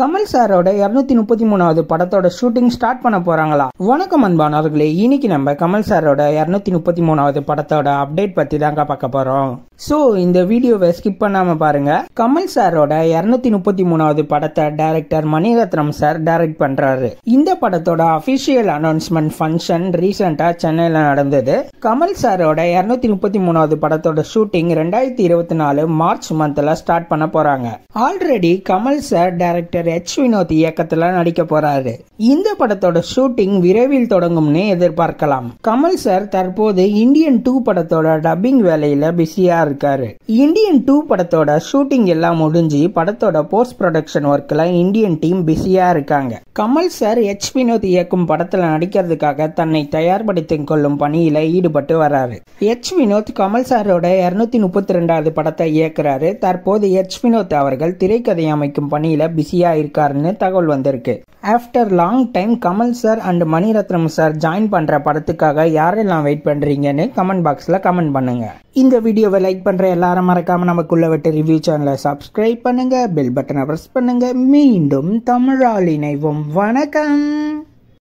கமல் சாரோட இரநூத்தி முப்பத்தி மூணாவது படத்தோட ஷூட்டிங் ஸ்டார்ட் பண்ண போறாங்களா வணக்கம் அன்பானவர்களே இன்னைக்கு நம்ம கமல் சாரோட இருநூத்தி முப்பத்தி மூணாவது படத்தோட அப்டேட் பத்தி தாங்க பார்க்க போறோம் ஸோ இந்த வீடியோவை ஸ்கிப் பண்ணாம பாருங்க கமல் சாரோட இரநூத்தி முப்பத்தி மூணாவது படத்தை டைரக்டர் மணிரத்னம் சார் டைரக்ட் பண்றாரு இந்த படத்தோட அபிஷியல் அனௌன்ஸ்மெண்ட் ஃபங்க்ஷன் ரீசெண்டா சென்னையில நடந்தது கமல் சாரோட இரநூத்தி முப்பத்தி மூணாவது படத்தோட ஷூட்டிங் ரெண்டாயிரத்தி இருபத்தி நாலு மார்ச் மந்த்ல ஸ்டார்ட் பண்ண போறாங்க ஆல்ரெடி கமல் சார் டைரக்டர் இயக்குனர் எச் வினோத் இயக்கத்துல நடிக்க போறாரு இந்த படத்தோட ஷூட்டிங் விரைவில் தொடங்கும்னு எதிர்பார்க்கலாம் கமல் சார் தற்போது இந்தியன் டூ படத்தோட டப்பிங் வேலையில பிஸியா இருக்காரு இந்தியன் டூ படத்தோட ஷூட்டிங் எல்லாம் முடிஞ்சு படத்தோட போஸ்ட் ப்ரொடக்ஷன் ஒர்க்ல இந்தியன் டீம் பிஸியா இருக்காங்க கமல் சார் எச் வினோத் இயக்கும் படத்துல நடிக்கிறதுக்காக தன்னை தயார்படுத்திக் கொள்ளும் பணியில ஈடுபட்டு வராரு எச் வினோத் கமல் சாரோட இருநூத்தி முப்பத்தி ரெண்டாவது படத்தை இயக்குறாரு தற்போது எச் வினோத் அவர்கள் திரைக்கதை அமைக்கும் பணியில பிஸியா ஆயிருக்காருன்னு தகவல் வந்திருக்கு after long time Kamal sir and Mani Ratnam sir join பண்ற படத்துக்காக யாரெல்லாம் வெயிட் பண்றீங்கன்னு கமெண்ட் பாக்ஸில் கமெண்ட் பண்ணுங்க இந்த வீடியோவை லைக் பண்ற எல்லாரும் மறக்காம நமக்குள்ள விட்டு ரிவ்யூ சேனலை சப்ஸ்கிரைப் பண்ணுங்க பெல் பட்டனை ப்ரெஸ் பண்ணுங்க மீண்டும் தமிழால் இணைவோம் வணக்கம்